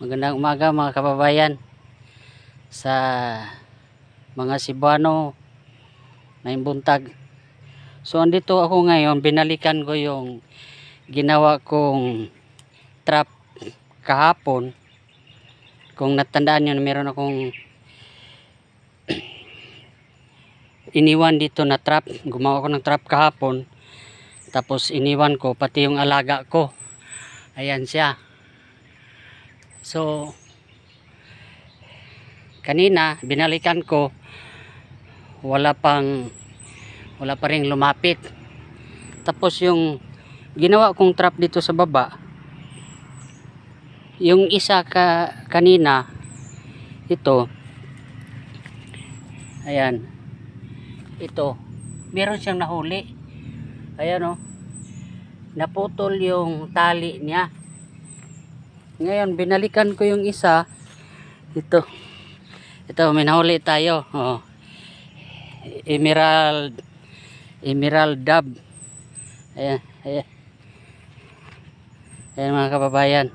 Magandang umaga mga kababayan sa mga Cebuano na imbuntag. So andito ako ngayon, binalikan ko yung ginawa kong trap kahapon. Kung natandaan nyo, meron akong iniwan dito na trap. Gumawa ko ng trap kahapon. Tapos iniwan ko, pati yung alaga ko. Ayan siya. So, kanina binalikan ko wala pang wala pa ring lumapit tapos yung ginawa kong trap dito sa baba yung isa ka kanina ito ayan ito meron siyang nahuli ayan o oh, naputol yung tali niya ngayon, binalikan ko yung isa. Ito. Ito, minahuli tayo. Oh. Emerald. Emerald dub. Ayan, ayan. Ayan mga kababayan.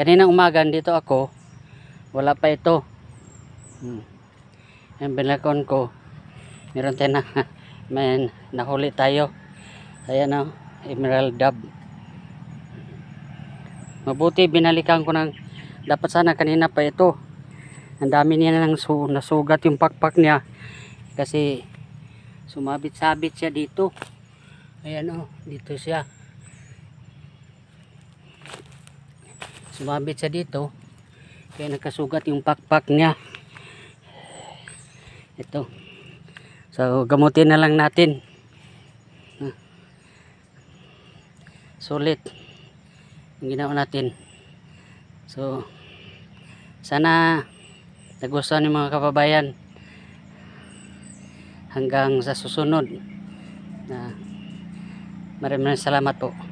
Kaninang umaga dito ako. Wala pa ito. Hmm. Ayan, binalikan ko. Meron tayo na. May nahuli tayo. Ayan o. Oh. Emerald dub. Mabuti binalikan ko ng dapat sana kanina pa ito. Ang dami niya nang su nasugat yung pakpak niya kasi sumabit-sabit siya dito. Ayan oh, dito siya. Sumabit siya dito. Kaya nakasugat yung pakpak niya. Ito. So gamutin na lang natin. Ah. Sulit ang ginawa natin so sana nagustuhan ng mga kababayan hanggang sa susunod na maraming salamat po